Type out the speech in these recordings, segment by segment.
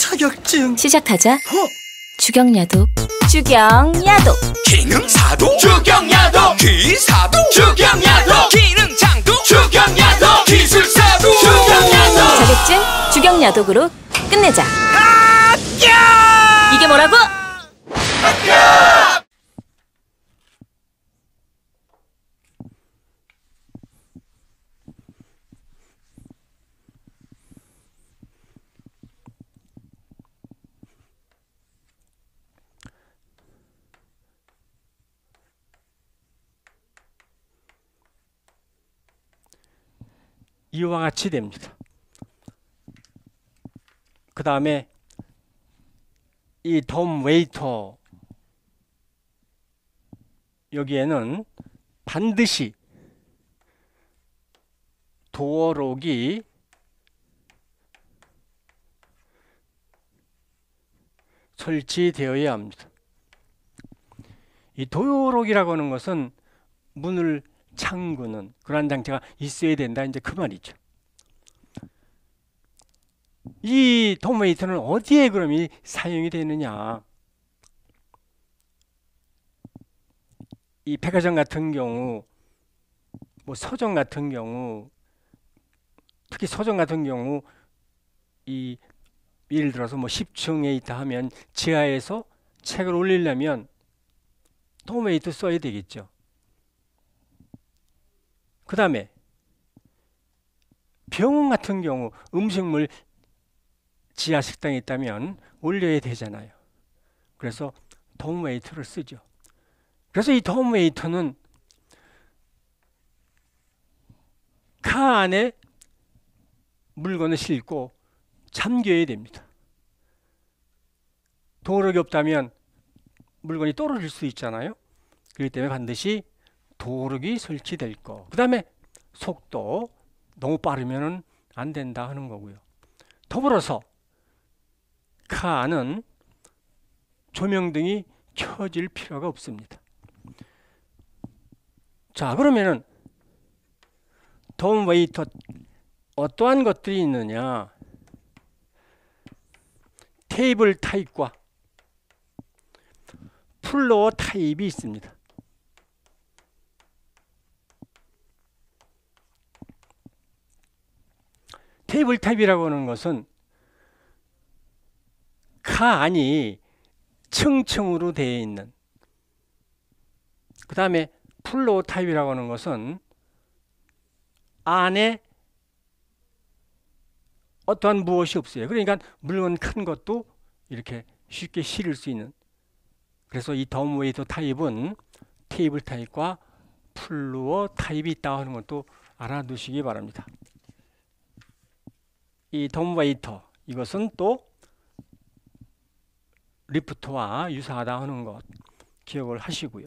자격증 시작하자 허! 어? 주경야독 주경야독 기능사도 주경야도 기사도 주경야독 기능장도 주경야독 기술사도 주경야독 자격증 주경야독으로 끝내자 아 이게 뭐라고? 아 이와 같이 됩니다. 그 다음에 이 돔 웨이터 여기에는 반드시 도어록이 설치되어야 합니다. 이 도어록이라고 하는 것은 문을 창구는 그러한 장치가 있어야 된다 이제 그 말이죠. 이도메이는 어디에 그럼 이 사용이 되느냐? 이 백화점 같은 경우, 뭐 서점 같은 경우, 특히 서점 같은 경우 이 예를 들어서 뭐 10층에 있다 하면 지하에서 책을 올리려면 도메이 써야 되겠죠. 그 다음에 병원 같은 경우 음식물 지하 식당이 있다면 올려야 되잖아요. 그래서 덤웨이터를 쓰죠. 그래서 이 덤웨이터는 카 그 안에 물건을 싣고 잠겨야 됩니다. 도어록이 없다면 물건이 떨어질 수 있잖아요. 그렇기 때문에 반드시 도르기 설치될 거. 그 다음에 속도 너무 빠르면 안 된다 하는 거고요. 더불어서 카는 조명등이 켜질 필요가 없습니다. 자 그러면은 돈 웨이터 어떠한 것들이 있느냐 테이블 타입과 플로어 타입이 있습니다. 테이블 탭이라고 하는 것은 칸이 층층으로 되어 있는 그 다음에 플로우 타입이라고 하는 것은 안에 어떠한 무엇이 없어요. 그러니까 물건 큰 것도 이렇게 쉽게 실을 수 있는 그래서 이 덤웨이터 타입은 테이블 타입과 플로어 타입이 있다 하는 것도 알아두시기 바랍니다. 이 덤웨이터 이것은 또 리프트와 유사하다 하는 것 기억을 하시고요.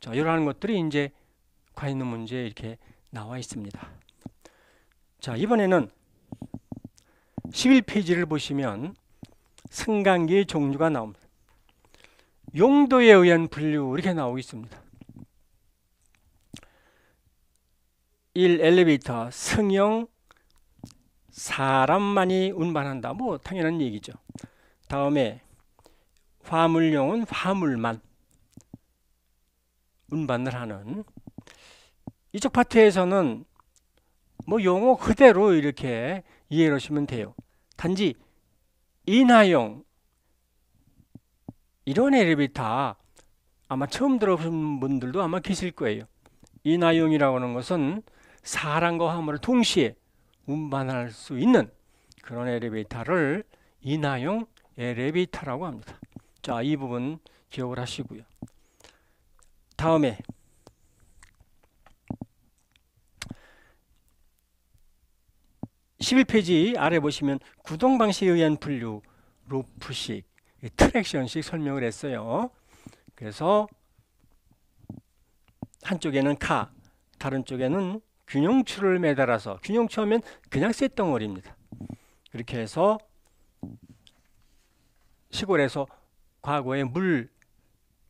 자, 이러한 것들이 이제 과연 문제에 이렇게 나와 있습니다. 자, 이번에는 11페이지를 보시면 승강기의 종류가 나옵니다. 용도에 의한 분류 이렇게 나오고 있습니다. 1. 엘리베이터, 승용 사람만이 운반한다. 뭐 당연한 얘기죠. 다음에 화물용은 화물만 운반을 하는 이쪽 파트에서는 뭐 용어 그대로 이렇게 이해를 하시면 돼요. 단지 인하용 이런 엘리베이터 아마 처음 들어보신 분들도 아마 계실 거예요. 인하용이라고 하는 것은 사람과 화물을 동시에 운반할 수 있는 그런 엘리베이터를 인하용 엘리베이터라고 합니다. 자, 이 부분 기억을 하시고요. 다음에 십일 페이지 아래 보시면 구동 방식에 의한 분류, 로프식, 트랙션식 설명을 했어요. 그래서 한쪽에는 카, 다른 쪽에는 균형추를 매달아서 균형추 하면 그냥 쇳덩어리입니다. 그렇게 해서 시골에서 과거에 물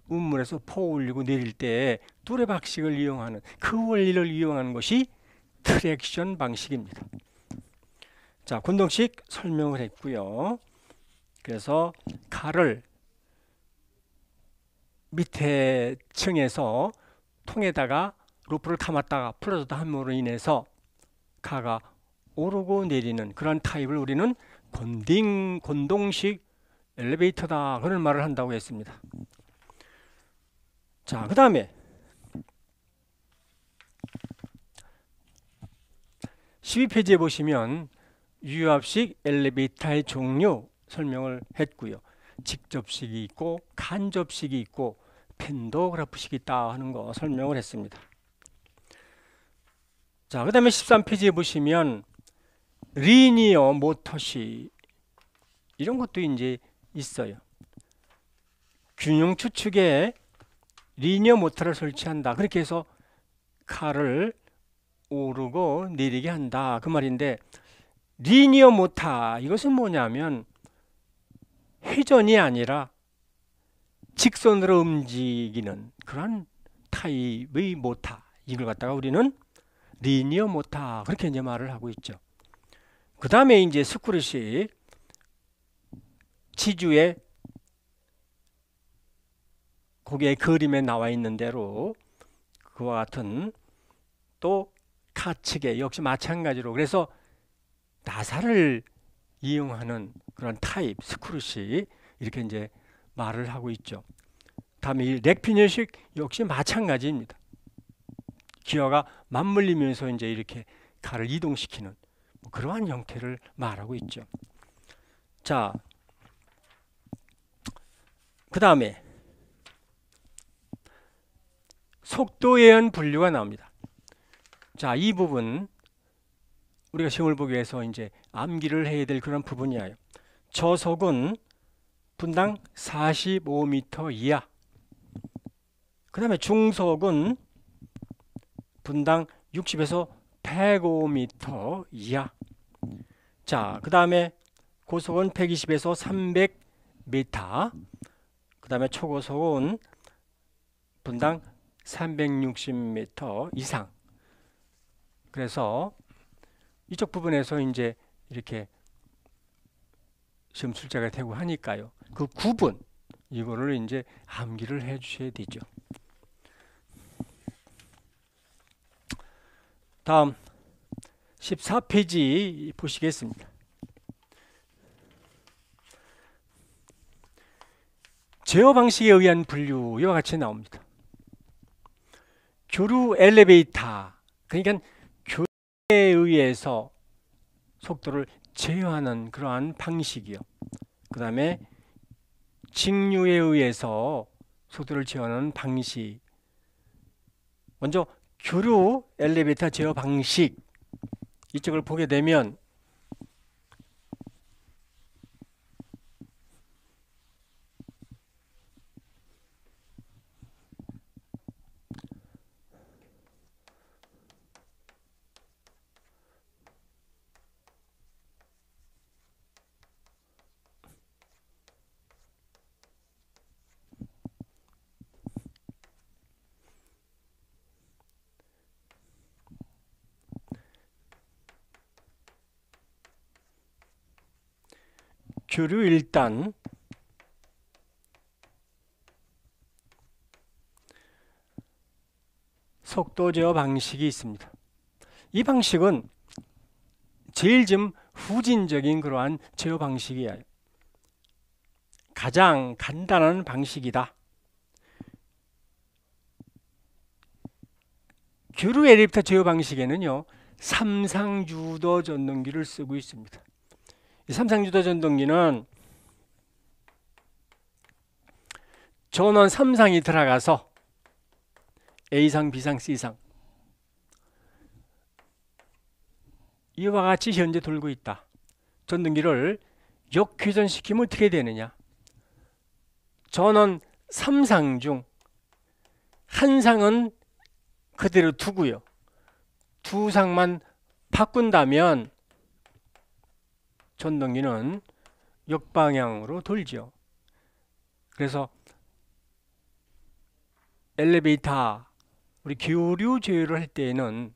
운물에서 포 올리고 내릴 때에 뚜레 박식을 이용하는 그 원리를 이용하는 것이 트랙션 방식입니다. 자, 곤동식 설명을 했고요. 그래서 칼을 밑에 층에서 통에다가 루프를 감았다가 풀어졌다 함으로 인해서 가가 오르고 내리는 그런 타입을 우리는 곤딩, 곤동식 엘리베이터다 그런 말을 한다고 했습니다. 자, 그 다음에 12페이지에 보시면 유압식 엘리베이터의 종류 설명을 했고요. 직접식이 있고 간접식이 있고 펜도그라프식이 있다 하는 거 설명을 했습니다. 자, 그 다음에 13페이지에 보시면 리니어 모터시 이런 것도 이제 있어요. 균형 추측에 리니어 모터를 설치한다. 그렇게 해서 칼을 오르고 내리게 한다. 그 말인데 리니어 모터 이것은 뭐냐면 회전이 아니라 직선으로 움직이는 그런 타입의 모터 이걸 갖다가 우리는 리니어 모타 그렇게 이제 말을 하고 있죠. 그 다음에 이제 스쿠르시 지주의 거기에 그림에 나와 있는 대로 그와 같은 또 카측에 역시 마찬가지로 그래서 나사를 이용하는 그런 타입 스크루시 이렇게 이제 말을 하고 있죠. 다음에 렉피니식 역시 마찬가지입니다. 기어가 맞물리면서 이제 이렇게 칼을 이동시키는 뭐 그러한 형태를 말하고 있죠. 자, 그 다음에 속도 예언 분류가 나옵니다. 자, 이 부분 우리가 시험을 보기 위해서 이제 암기를 해야 될 그런 부분이에요. 저속은 분당 45m 이하. 그 다음에 중속은 분당 60에서 105m 이하 자그 다음에 고속은 120에서 300m 그 다음에 초고속은 분당 360m 이상 그래서 이쪽 부분에서 이제 이렇게 시험 출제가 되고 하니까요. 그 구분 이거를 이제 암기를 해 주셔야 되죠. 다음 14페이지 보시겠습니다. 제어 방식에 의한 분류 와 같이 나옵니다. 교류 엘리베이터 그러니까 교류에 의해서 속도를 제어하는 그러한 방식이요. 그 다음에 직류에 의해서 속도를 제어하는 방식 먼저 교류 엘리베이터 제어 방식 이쪽을 보게 되면 주류 일단 속도 제어 방식이 있습니다. 이 방식은 제일 좀 후진적인 그러한 제어 방식이에요. 가장 간단한 방식이다. 교류 에리프터 제어 방식에는요. 삼상유도 전동기를 쓰고 있습니다. 삼상유도 전동기는 전원 3상이 들어가서 A상, B상, C상 이와 같이 현재 돌고 있다. 전등기를 역회전시키면 어떻게 되느냐? 전원 3상 중 한 상은 그대로 두고요. 두 상만 바꾼다면 전동기는 역방향으로 돌죠. 그래서 엘리베이터 우리 교류 제휴를 할 때에는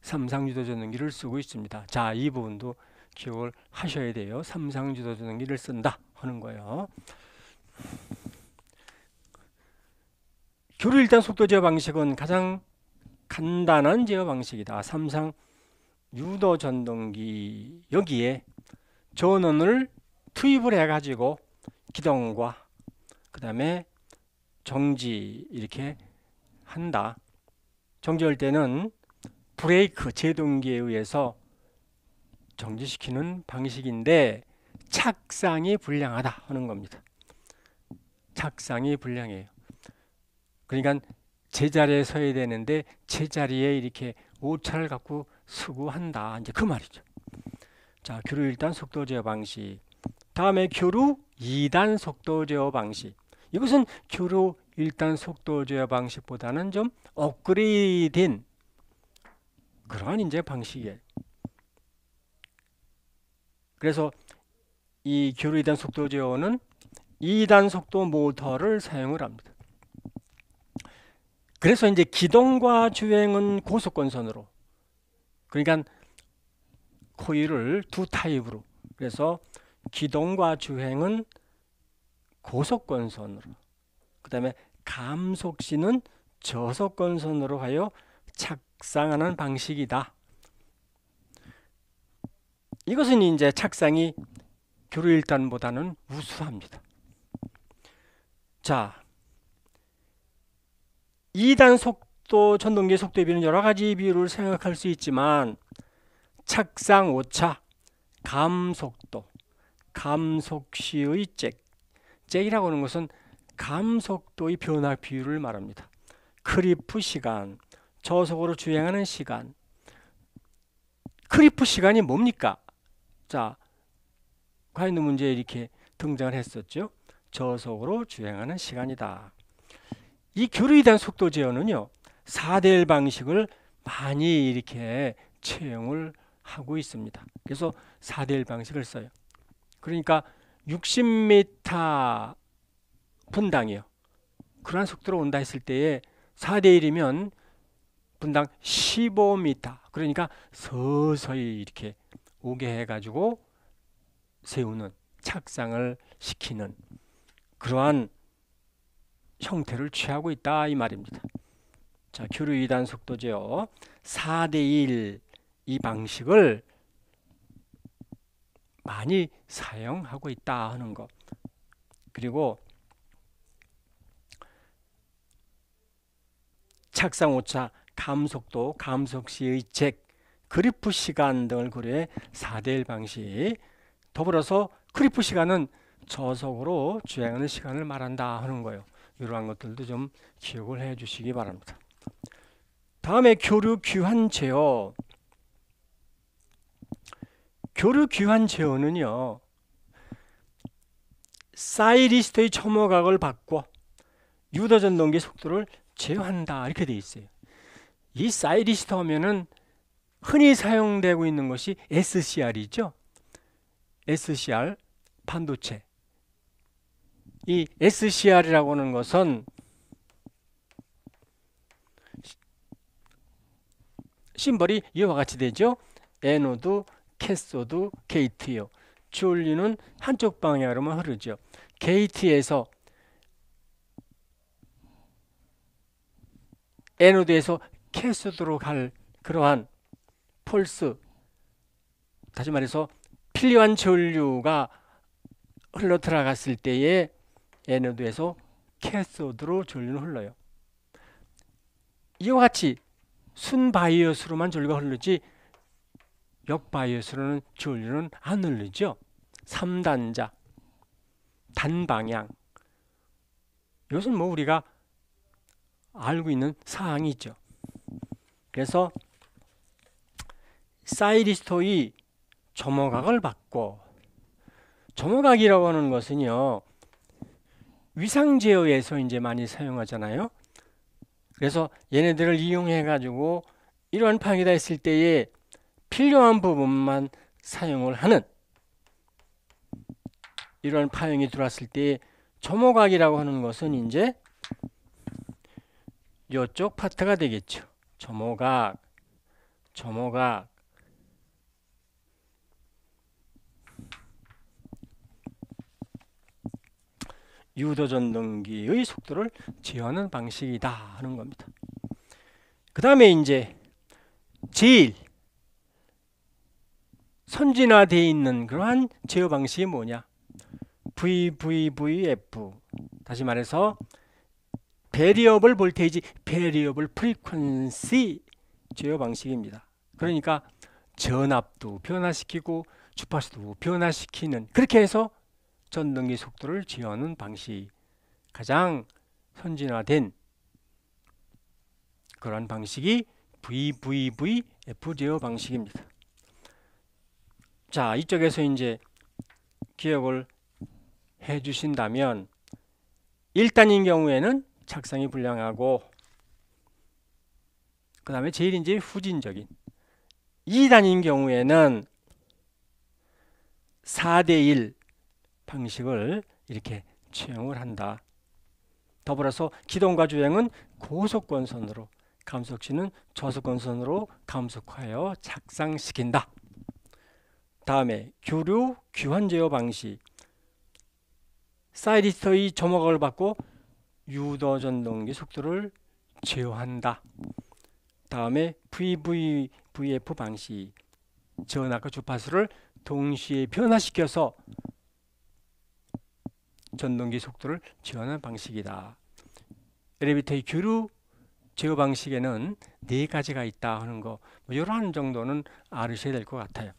삼상주도 전동기를 쓰고 있습니다. 자, 이 부분도 기억을 하셔야 돼요. 삼상주도 전동기를 쓴다 하는 거예요. 교류 일단 속도 제어 방식은 가장 간단한 제어 방식이다. 삼상 유도 전동기 여기에 전원을 투입을 해가지고 기동과 그 다음에 정지 이렇게 한다. 정지할 때는 브레이크 제동기에 의해서 정지시키는 방식인데 착상이 불량하다 하는 겁니다. 착상이 불량해요. 그러니까 제자리에 서야 되는데 제자리에 이렇게 오차를 갖고 수고한다. 이제 그 말이죠. 자, 교류 1단 속도 제어 방식. 다음에 교류 2단 속도 제어 방식. 이것은 교류 1단 속도 제어 방식보다는 좀 업그레이드된 그러한 이제 방식이에요. 그래서 이 교류 2단 속도 제어는 2단 속도 모터를 사용을 합니다. 그래서 이제 기동과 주행은 고속건선으로 그러니까 코일을 두 타입으로 그래서 기동과 주행은 고속권선으로 그 다음에 감속시는 저속권선으로 하여 착상하는 방식이다. 이것은 이제 착상이 교류일단보다는 우수합니다. 자, 2단 속도, 전동기 속도에 비는 여러 가지 비율을 생각할 수 있지만 착상 오차, 감속도, 감속시의 잭. 잭이라고 하는 것은 감속도의 변화 비율을 말합니다. 크리프 시간, 저속으로 주행하는 시간. 크리프 시간이 뭡니까? 자, 과연 문제에 이렇게 등장을 했었죠. 저속으로 주행하는 시간이다. 이 교류에 대한 속도 제어는요. 4대1 방식을 많이 이렇게 채용을 하고 있습니다. 그래서 4대1 방식을 써요. 그러니까 60m 분당이요. 그러한 속도로 온다 했을 때에 4대1이면 분당 15m. 그러니까 서서히 이렇게 오게 해가지고 세우는 착상을 시키는 그러한 형태를 취하고 있다 이 말입니다. 자, 교류 이단 속도제요. 4대1 이 방식을 많이 사용하고 있다 하는 것. 그리고 착상오차, 감속도, 감속시의 잭, 그리프 시간 등을 고려해 4대1 방식 더불어서 그리프 시간은 저속으로 주행하는 시간을 말한다 하는 거예요. 이러한 것들도 좀 기억을 해 주시기 바랍니다. 다음에 교류 귀환제요. 교류 귀환 제어는요. 사이리스트의 초모각을 받고 유도 전동기 속도를 제어한다 이렇게 돼 있어요. 이 사이리스트 하면은 흔히 사용되고 있는 것이 SCR이죠. SCR 반도체. 이 SCR이라고 하는 것은 심벌이 이와 같이 되죠. 에노드 캐소드 게이트요. 주울리는 한쪽 방향으로만 흐르죠. 게이트에서 에노드에서 캐소드로 갈 그러한 폴스 다시 말해서 필요한 전류가 흘러 들어갔을 때에 에노드에서 캐소드로 전류는 흘러요. 이와 같이 순바이어스로만 전류가 흐르지 역바이어스로는 전류는 안 흐르죠. 3단자, 단방향. 이것은 뭐 우리가 알고 있는 사항이죠. 그래서 사이리스토의 점호각을 받고 점호각이라고 하는 것은요. 위상 제어에서 이제 많이 사용하잖아요. 그래서 얘네들을 이용해 가지고 이러한 파괴가 있을 때에 필요한 부분만 사용을 하는 이런 파형이 들어왔을 때조모각이라고 하는 것은 이제 이쪽 파트가 되겠죠. 조모각조모각 유도 전동기의 속도를 제어하는 방식이다 하는 겁니다. 그 다음에 이제 제일 선진화되어 있는 그러한 제어 방식이 뭐냐? VVVF 다시 말해서 베리어블 볼테이지 베리어블 프리퀀시 제어 방식입니다. 그러니까 전압도 변화시키고 주파수도 변화시키는 그렇게 해서 전등기 속도를 제어하는 방식 가장 선진화된 그런 방식이 VVVF 제어 방식입니다. 자, 이쪽에서 이제 기억을 해 주신다면 1단인 경우에는 착상이 불량하고 그 다음에 제일인지 후진적인 2단인 경우에는 4대1 방식을 이렇게 채용을 한다. 더불어서 기동과 주행은 고속권선으로 감속시는 저속권선으로 감속하여 작상시킨다. 다음에 교류 귀환 제어 방식 사이리스트의 조목을 받고 유도 전동기 속도를 제어한다. 다음에 VVVF 방식 전압과 주파수를 동시에 변화시켜서 전동기 속도를 제어하는 방식이다. 엘리베이터의 교류 제어 방식에는 네 가지가 있다 하는 거 이런 뭐 정도는 알셔야될 것 같아요.